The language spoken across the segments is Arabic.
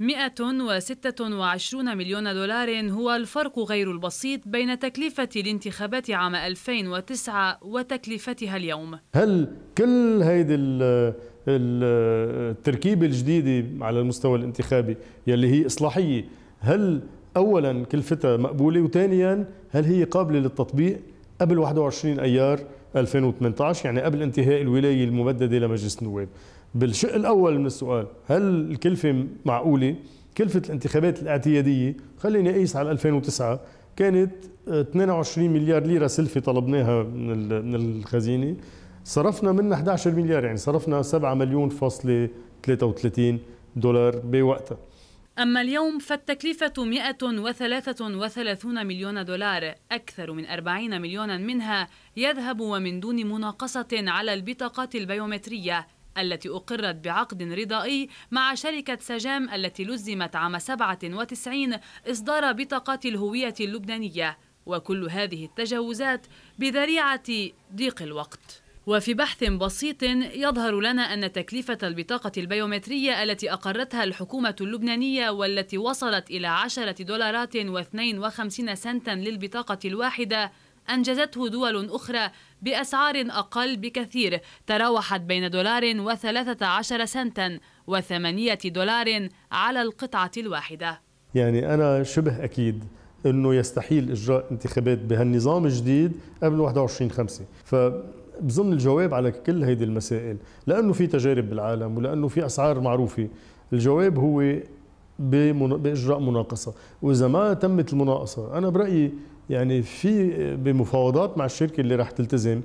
126 مليون دولار هو الفرق غير البسيط بين تكلفة الانتخابات عام 2009 وتكلفتها اليوم هل كل هيدي التركيبة الجديدة على المستوى الانتخابي يلي هي إصلاحية هل أولا كلفتها مقبولة وثانيا هل هي قابلة للتطبيق قبل 21 أيار 2018 يعني قبل انتهاء الولاية الممددة لمجلس النواب بالشق الاول من السؤال هل الكلفه معقوله كلفه الانتخابات الاعتياديه خليني اقيس على 2009 كانت 22 آه، مليار ليره سلفه طلبناها من من الخزينه صرفنا منها 11 مليار يعني صرفنا 7 مليون فاصلة 33 دولار بوقتها أما اليوم فالتكلفة 133 مليون دولار أكثر من 40 مليونا منها يذهب ومن دون مناقصة على البطاقات البيومترية التي أقرت بعقد رضائي مع شركة سجام التي لزمت عام 97 إصدار بطاقات الهوية اللبنانية وكل هذه التجاوزات بذريعة ضيق الوقت وفي بحث بسيط يظهر لنا أن تكلفة البطاقة البيومترية التي أقرتها الحكومة اللبنانية والتي وصلت إلى 10 دولارات و52 سنتا للبطاقة الواحدة أنجزته دول أخرى بأسعار أقل بكثير تراوحت بين دولار وثلاثة عشر سنتا وثمانية دولار على القطعة الواحدة يعني أنا شبه أكيد انه يستحيل اجراء انتخابات بهالنظام الجديد قبل 21 5 ف بظن الجواب على كل هيدي المسائل لانه في تجارب بالعالم ولانه في اسعار معروفه الجواب هو باجراء مناقصه واذا ما تمت المناقصه انا برايي يعني في بمفاوضات مع الشركه اللي راح تلتزم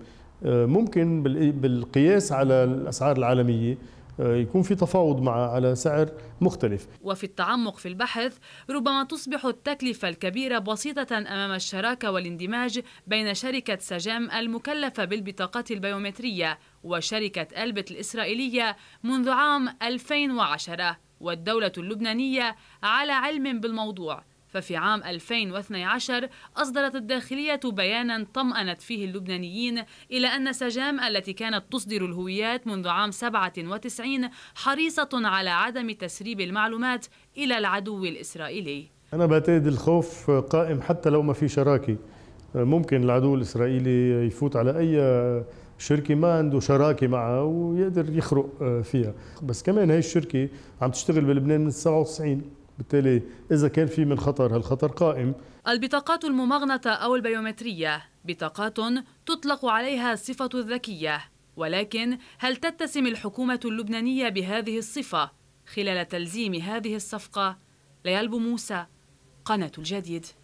آه، ممكن بالقياس على الاسعار العالميه آه، يكون في تفاوض مع على سعر مختلف وفي التعمق في البحث ربما تصبح التكلفة الكبيرة بسيطة أمام الشراكة والاندماج بين شركة سجام المكلفة بالبطاقات البيومترية وشركة ألبت الإسرائيلية منذ عام 2010 والدولة اللبنانية على علم بالموضوع ففي عام 2012 أصدرت الداخلية بيانا طمأنت فيه اللبنانيين إلى أن سجام التي كانت تصدر الهويات منذ عام 97 حريصة على عدم تسريب المعلومات إلى العدو الإسرائيلي أنا بعتقد الخوف قائم حتى لو ما في شراكة ممكن العدو الإسرائيلي يفوت على أي شركة ما عنده شراكة معها ويقدر يخرق فيها بس كمان هاي الشركة عم تشتغل بلبنان من 97 بالتالي إذا كان في من خطر هالخطر قائم البطاقات الممغنطة أو البيومترية بطاقات تطلق عليها صفة الذكية ولكن هل تتسم الحكومة اللبنانية بهذه الصفة خلال تلزيم هذه الصفقة؟ ليال موسى قناة الجديد